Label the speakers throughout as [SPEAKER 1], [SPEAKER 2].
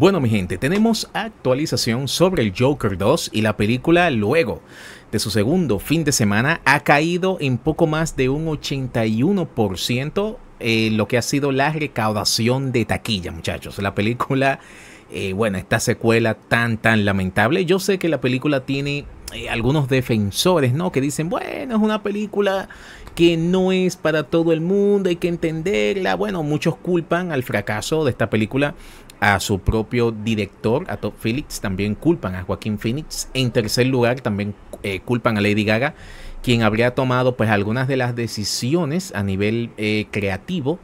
[SPEAKER 1] Bueno mi gente, tenemos actualización sobre el Joker 2 y la película luego de su segundo fin de semana ha caído en poco más de un 81% eh, lo que ha sido la recaudación de taquilla muchachos. La película, eh, bueno, esta secuela tan tan lamentable, yo sé que la película tiene eh, algunos defensores, ¿no? Que dicen, bueno, es una película que no es para todo el mundo, hay que entenderla. Bueno, muchos culpan al fracaso de esta película a su propio director, a Top Phillips, también culpan a Joaquín Phoenix. En tercer lugar, también eh, culpan a Lady Gaga, quien habría tomado pues algunas de las decisiones a nivel eh, creativo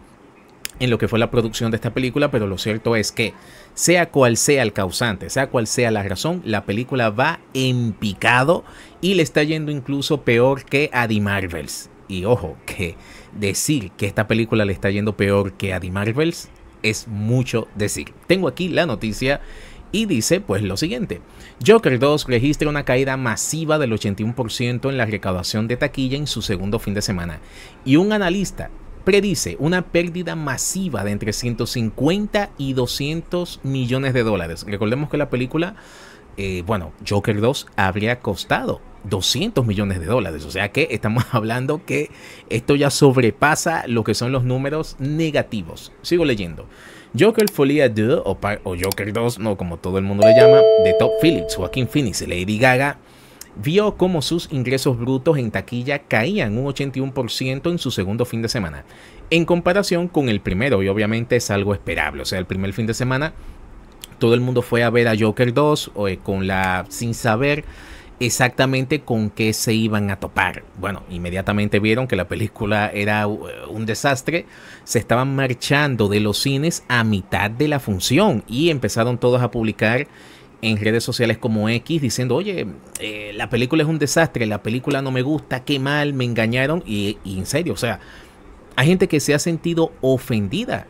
[SPEAKER 1] en lo que fue la producción de esta película, pero lo cierto es que sea cual sea el causante, sea cual sea la razón, la película va en picado y le está yendo incluso peor que a The Marvels. Y ojo, que decir que esta película le está yendo peor que a The Marvels es mucho decir. Tengo aquí la noticia y dice pues lo siguiente. Joker 2 registra una caída masiva del 81% en la recaudación de taquilla en su segundo fin de semana y un analista predice una pérdida masiva de entre 150 y 200 millones de dólares. Recordemos que la película eh, bueno, Joker 2 habría costado 200 millones de dólares. O sea que estamos hablando que esto ya sobrepasa lo que son los números negativos. Sigo leyendo. Joker Folia 2 o, o, Joker 2, no como todo el mundo le llama, de Top Phillips, Joaquín Phoenix Lady Gaga, vio cómo sus ingresos brutos en taquilla caían un 81% en su segundo fin de semana, en comparación con el primero, y obviamente es algo esperable. O sea, el primer fin de semana todo el mundo fue a ver a Joker 2 eh, con la, sin saber exactamente con qué se iban a topar. Bueno, inmediatamente vieron que la película era eh, un desastre, se estaban marchando de los cines a mitad de la función y empezaron todos a publicar en redes sociales como X diciendo, oye, eh, la película es un desastre, la película no me gusta, qué mal, me engañaron y, y en serio, o sea, hay gente que se ha sentido ofendida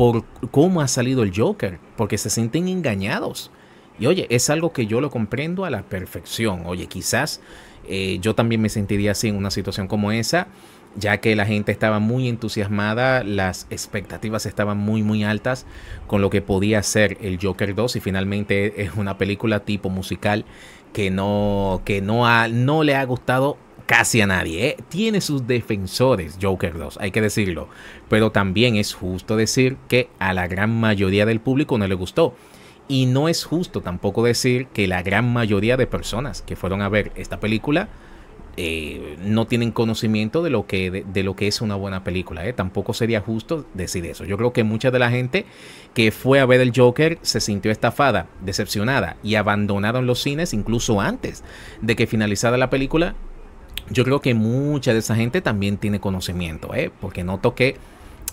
[SPEAKER 1] por cómo ha salido el Joker, porque se sienten engañados. Y oye, es algo que yo lo comprendo a la perfección. Oye, quizás eh, yo también me sentiría así en una situación como esa, ya que la gente estaba muy entusiasmada, las expectativas estaban muy, muy altas con lo que podía ser el Joker 2 y finalmente es una película tipo musical que no, que no, ha, no le ha gustado casi a nadie. ¿eh? Tiene sus defensores Joker 2, hay que decirlo. Pero también es justo decir que a la gran mayoría del público no le gustó. Y no es justo tampoco decir que la gran mayoría de personas que fueron a ver esta película eh, no tienen conocimiento de lo que, de, lo que es una buena película. ¿eh? Tampoco sería justo decir eso. Yo creo que mucha de la gente que fue a ver el Joker se sintió estafada, decepcionada y abandonaron los cines incluso antes de que finalizara la película yo creo que mucha de esa gente también tiene conocimiento, ¿eh? porque noto que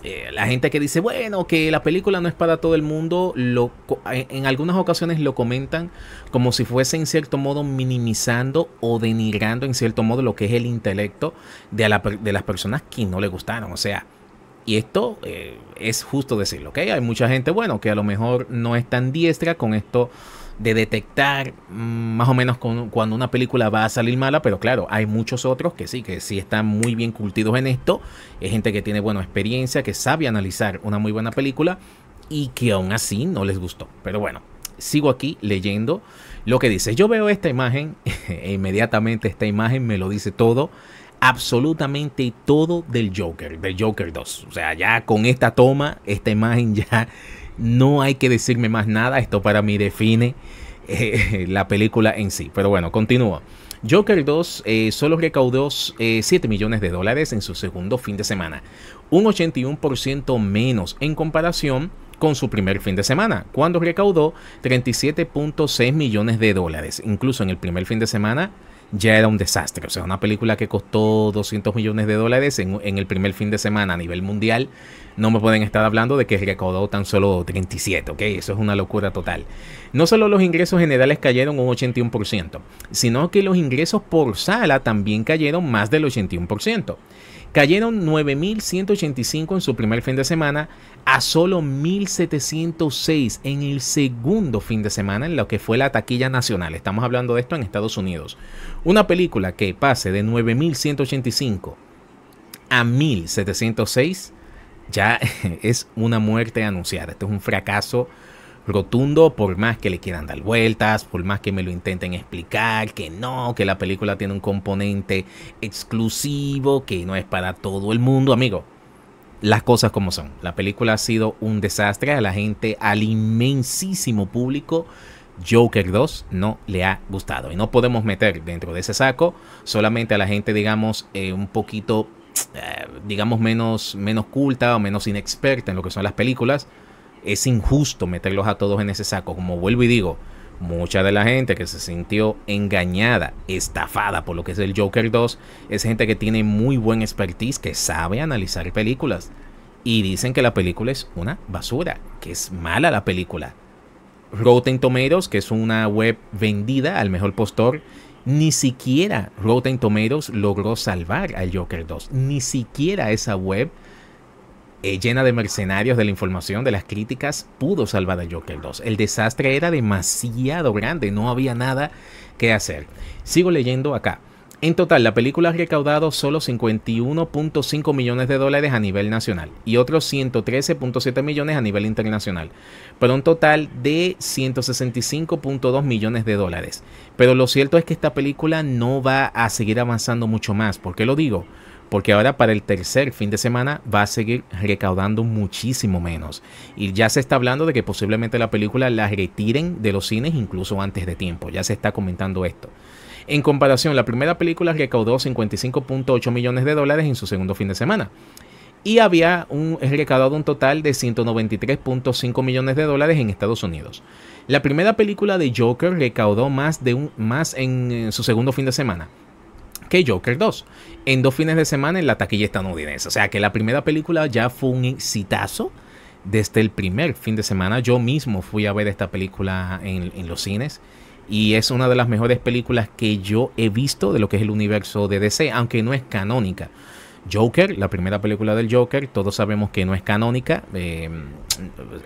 [SPEAKER 1] eh, la gente que dice, bueno, que la película no es para todo el mundo, lo, eh, en algunas ocasiones lo comentan como si fuese en cierto modo minimizando o denigrando en cierto modo lo que es el intelecto de, las personas que no le gustaron. O sea, y esto eh, es justo decirlo, ¿ok? Hay mucha gente, bueno, que a lo mejor no es tan diestra con esto de detectar mm, más o menos cuando una película va a salir mala, pero claro, hay muchos otros que sí, que sí están muy bien cultidos en esto, es gente que tiene buena experiencia, que sabe analizar una muy buena película y que aún así no les gustó. Pero bueno, sigo aquí leyendo lo que dice. Yo veo esta imagen e inmediatamente esta imagen me lo dice todo absolutamente todo del Joker, del Joker 2. O sea, ya con esta toma, esta imagen ya no hay que decirme más nada, esto para mí define eh, la película en sí. Pero bueno, continúo. Joker 2 eh, solo recaudó 7 eh, millones de dólares en su segundo fin de semana, un 81% menos en comparación con su primer fin de semana, cuando recaudó 37.6 millones de dólares. Incluso en el primer fin de semana ya era un desastre. O sea, una película que costó 200 millones de dólares en, el primer fin de semana a nivel mundial. No me pueden estar hablando de que recaudó tan solo 37, ¿ok? Eso es una locura total. No solo los ingresos generales cayeron un 81%, sino que los ingresos por sala también cayeron más del 81% cayeron 9.185 en su primer fin de semana a solo 1.706 en el segundo fin de semana en lo que fue la taquilla nacional. Estamos hablando de esto en Estados Unidos. Una película que pase de 9.185 a 1.706 ya es una muerte anunciada. Esto es un fracaso rotundo por más que le quieran dar vueltas, por más que me lo intenten explicar, que no, que la película tiene un componente exclusivo, que no es para todo el mundo, amigo. Las cosas como son. La película ha sido un desastre a la gente, al inmensísimo público. Joker 2 no le ha gustado y no podemos meter dentro de ese saco solamente a la gente digamos eh, un poquito eh, digamos menos menos culta o menos inexperta en lo que son las películas es injusto meterlos a todos en ese saco. Como vuelvo y digo, mucha de la gente que se sintió engañada, estafada por lo que es el Joker 2, es gente que tiene muy buen expertise, que sabe analizar películas. Y dicen que la película es una basura, que es mala la película. Rotten Tomatoes, que es una web vendida al mejor postor, ni siquiera Rotten Tomatoes logró salvar al Joker 2. Ni siquiera esa web eh, llena de mercenarios de la información, de las críticas, pudo salvar a Joker 2. El desastre era demasiado grande, no había nada que hacer. Sigo leyendo acá. En total, la película ha recaudado solo 51.5 millones de dólares a nivel nacional y otros 113.7 millones a nivel internacional, pero un total de 165.2 millones de dólares. Pero lo cierto es que esta película no va a seguir avanzando mucho más. ¿Por qué lo digo? porque ahora para el tercer fin de semana va a seguir recaudando muchísimo menos. Y ya se está hablando de que posiblemente la película la retiren de los cines incluso antes de tiempo, ya se está comentando esto. En comparación, la primera película recaudó 55.8 millones de dólares en su segundo fin de semana. Y había un, recaudado un total de 193.5 millones de dólares en Estados Unidos. La primera película de Joker recaudó más, de un, más en su segundo fin de semana, que Joker 2 en dos fines de semana en la taquilla estadounidense. O sea que la primera película ya fue un exitazo desde el primer fin de semana. Yo mismo fui a ver esta película en los cines y es una de las mejores películas que yo he visto de lo que es el universo de DC, aunque no es canónica. Joker, la primera película del Joker, todos sabemos que no es canónica em,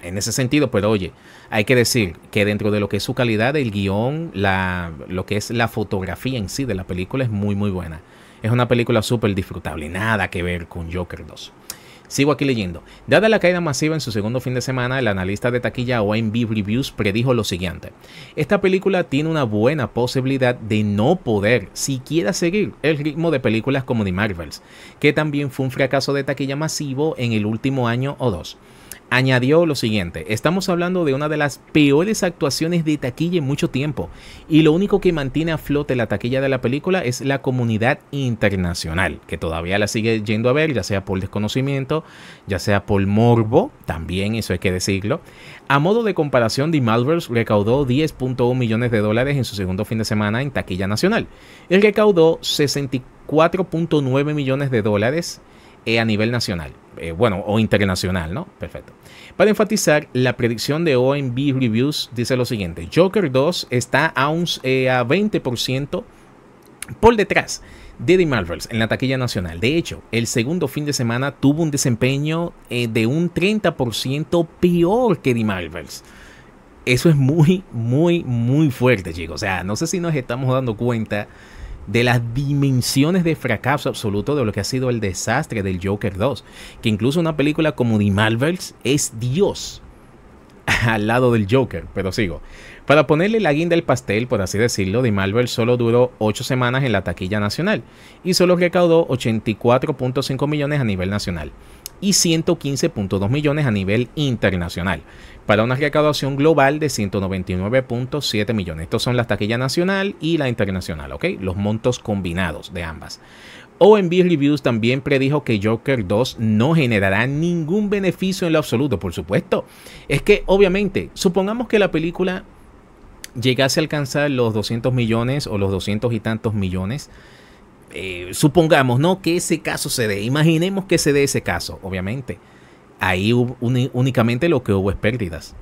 [SPEAKER 1] en ese sentido, pero oye, hay que decir que dentro de lo que es su calidad, el guión, la, lo que es la fotografía en sí de la película es muy muy buena. Es una película súper disfrutable, nada que ver con Joker 2. Sigo aquí leyendo. Dada la caída masiva en su segundo fin de semana, el analista de taquilla OMB Reviews predijo lo siguiente. Esta película tiene una buena posibilidad de no poder siquiera seguir el ritmo de películas como The Marvels, que también fue un fracaso de taquilla masivo en el último año o dos añadió lo siguiente, estamos hablando de una de las peores actuaciones de taquilla en mucho tiempo y lo único que mantiene a flote la taquilla de la película es la comunidad internacional, que todavía la sigue yendo a ver, ya sea por desconocimiento, ya sea por morbo, también eso hay que decirlo. A modo de comparación, The Malverse recaudó 10.1 millones de dólares en su segundo fin de semana en taquilla nacional El recaudó 64.9 millones de dólares e a nivel nacional, eh, bueno, o internacional, ¿no? Perfecto. Para enfatizar, la predicción de OMB Reviews dice lo siguiente, Joker 2 está a, un, eh, a 20% por detrás de The Marvels en la taquilla nacional. De hecho, el segundo fin de semana tuvo un desempeño eh, de un 30% peor que The Marvels eso es muy, muy, muy fuerte, chicos. O sea, no sé si nos estamos dando cuenta de las dimensiones de fracaso absoluto de lo que ha sido el desastre del Joker 2, que incluso una película como The Marvels es Dios al lado del Joker, pero sigo. Para ponerle la guinda al pastel, por así decirlo, The Marvel solo duró 8 semanas en la taquilla nacional y solo recaudó 84.5 millones a nivel nacional y 115.2 millones a nivel internacional, para una recaudación global de 199.7 millones. Estos son las taquilla nacional y la internacional, ¿ok? Los montos combinados de ambas. OMB Reviews también predijo que Joker 2 no generará ningún beneficio en lo absoluto, por supuesto. Es que, obviamente, supongamos que la película llegase a alcanzar los 200 millones o los 200 y tantos millones eh, supongamos, ¿no? Que ese caso se dé. Imaginemos que se dé ese caso, obviamente. Ahí únicamente lo que hubo es pérdidas,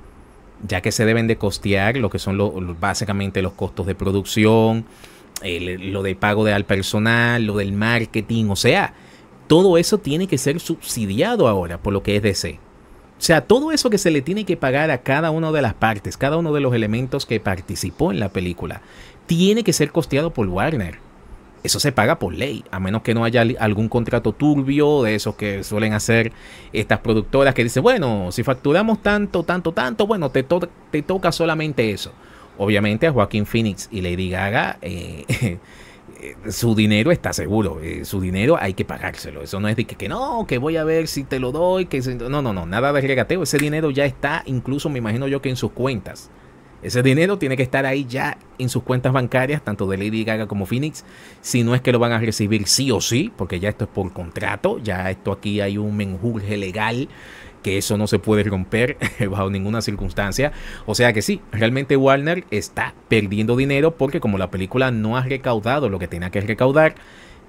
[SPEAKER 1] ya que se deben de costear lo que son básicamente los costos de producción, lo de pago de, al personal, lo del marketing, o sea, todo eso tiene que ser subsidiado ahora por lo que es DC. O sea, todo eso que se le tiene que pagar a cada una de las partes, cada uno de los elementos que participó en la película, tiene que ser costeado por Warner eso se paga por ley, a menos que no haya algún contrato turbio de esos que suelen hacer estas productoras que dicen, bueno, si facturamos tanto, tanto, tanto, bueno, te, toca solamente eso. Obviamente a Joaquín Phoenix y Lady Gaga, eh, eh, su dinero está seguro, eh, su dinero hay que pagárselo. Eso no es de que, que, no, que voy a ver si te lo doy, que no, no, no, nada de regateo, ese dinero ya está incluso, me imagino yo, que en sus cuentas. Ese dinero tiene que estar ahí ya en sus cuentas bancarias, tanto de Lady Gaga como Phoenix, si no es que lo van a recibir sí o sí, porque ya esto es por contrato, ya esto aquí hay un menjurje legal que eso no se puede romper bajo ninguna circunstancia. O sea que sí, realmente Warner está perdiendo dinero porque como la película no ha recaudado lo que tenía que recaudar,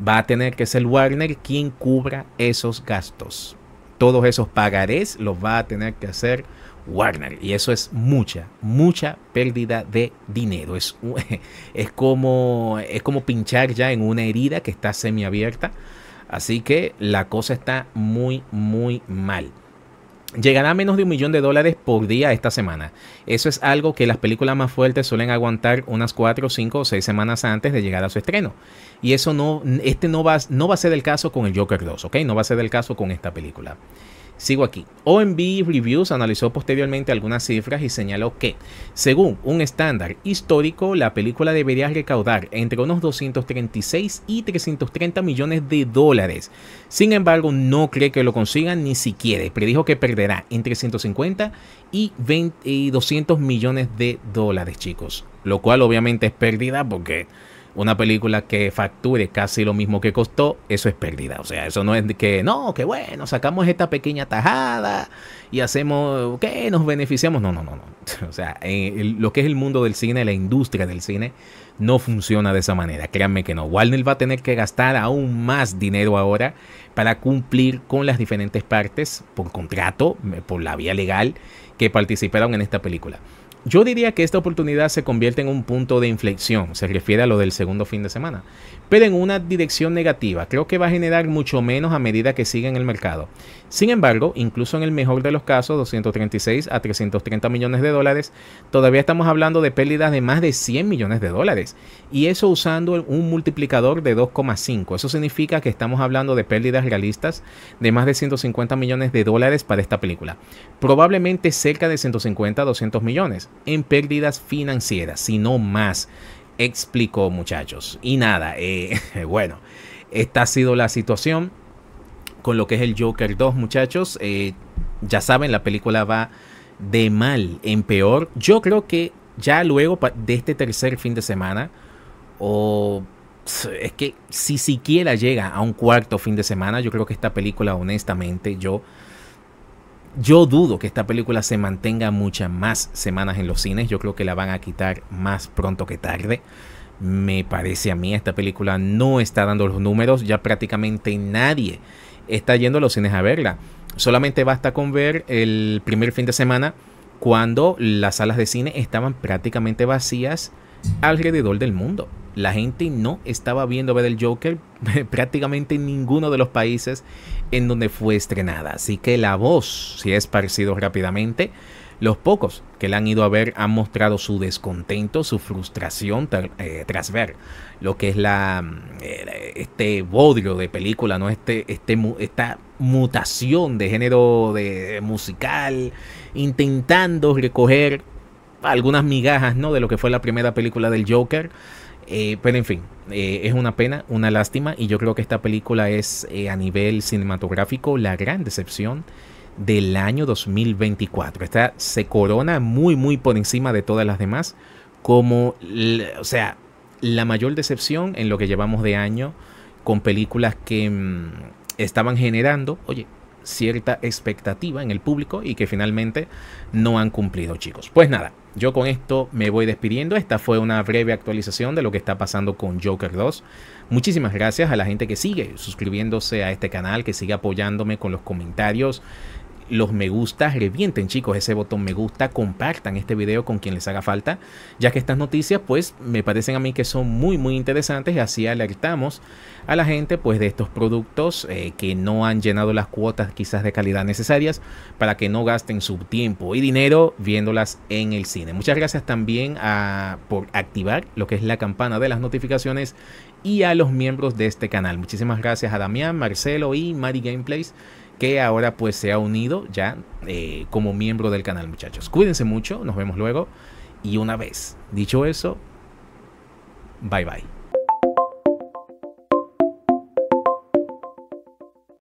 [SPEAKER 1] va a tener que ser Warner quien cubra esos gastos. Todos esos pagarés los va a tener que hacer Warner. Y eso es mucha, mucha pérdida de dinero. Es, es, como, es como pinchar ya en una herida que está semiabierta. Así que la cosa está muy, muy mal. Llegará a menos de un millón de dólares por día esta semana. Eso es algo que las películas más fuertes suelen aguantar unas 4, 5 o 6 semanas antes de llegar a su estreno. Y eso no, este no va, no va a ser el caso con el Joker 2, ¿ok? No va a ser el caso con esta película. Sigo aquí. OMB Reviews analizó posteriormente algunas cifras y señaló que, según un estándar histórico, la película debería recaudar entre unos 236 y 330 millones de dólares. Sin embargo, no cree que lo consigan ni siquiera. Predijo que perderá entre 150 y, y 200 millones de dólares, chicos. Lo cual obviamente es pérdida porque una película que facture casi lo mismo que costó, eso es pérdida. O sea, eso no es que, no, que bueno, sacamos esta pequeña tajada y hacemos, que nos beneficiamos. No, no, no, no. O sea, lo que es el mundo del cine, la industria del cine, no funciona de esa manera. Créanme que no. Warner va a tener que gastar aún más dinero ahora para cumplir con las diferentes partes por contrato, eh, por la vía legal, que participaron en esta película. Yo diría que esta oportunidad se convierte en un punto de inflexión, se refiere a lo del segundo fin de semana, pero en una dirección negativa. Creo que va a generar mucho menos a medida que siga en el mercado. Sin embargo, incluso en el mejor de los casos, 236 a 330 millones de dólares, todavía estamos hablando de pérdidas de más de 100 millones de dólares. Y eso usando un multiplicador de 2,5. Eso significa que estamos hablando de pérdidas realistas de más de 150 millones de dólares para esta película. Probablemente cerca de 150 a 200 millones en pérdidas financieras, si no más explicó, muchachos. Y nada, eh, bueno, esta ha sido la situación con lo que es el Joker 2, muchachos. Eh, ya saben, la película va de mal en peor. Yo creo que ya luego de este tercer fin de semana, o es que si siquiera llega a un cuarto fin de semana, yo creo que esta película, honestamente, yo yo dudo que esta película se mantenga muchas más semanas en los cines. Yo creo que la van a quitar más pronto que tarde. Me parece a mí, esta película no está dando los números. Ya prácticamente nadie está yendo a los cines a verla. Solamente basta con ver el primer fin de semana cuando las salas de cine estaban prácticamente vacías alrededor del mundo la gente no estaba viendo ver el Joker prácticamente en ninguno de los países en donde fue estrenada. Así que la voz se si ha esparcido rápidamente. Los pocos que la han ido a ver han mostrado su descontento, su frustración eh, tras ver lo que es la mm, eh, este bodrio de película, no este, este esta mutación de género de musical, intentando recoger algunas migajas, ¿no? De lo que fue la primera película del Joker. Eh, pero en fin, eh, es una pena, una lástima, y yo creo que esta película es eh, a nivel cinematográfico la gran decepción del año 2024. Esta se corona muy, muy por encima de todas las demás, como, o sea, la mayor decepción en lo que llevamos de año con películas que mm, estaban generando, oye, cierta expectativa en el público y que finalmente no han cumplido, chicos. Pues nada, yo con esto me voy despidiendo. Esta fue una breve actualización de lo que está pasando con Joker 2. Muchísimas gracias a la gente que sigue suscribiéndose a este canal, que sigue apoyándome con los comentarios, los me gusta, revienten, chicos, ese botón me gusta, compartan este video con quien les haga falta, ya que estas noticias pues me parecen a mí que son muy muy interesantes y así alertamos a la gente pues de estos productos eh, que no han llenado las cuotas quizás de calidad necesarias para que no gasten su tiempo y dinero viéndolas en el cine. Muchas gracias también por activar lo que es la campana de las notificaciones y a los miembros de este canal. Muchísimas gracias a Damián, Marcelo y Mari Gameplays que ahora pues se ha unido ya eh, como miembro del canal, muchachos. Cuídense mucho, nos vemos luego. Y una vez dicho eso, bye bye.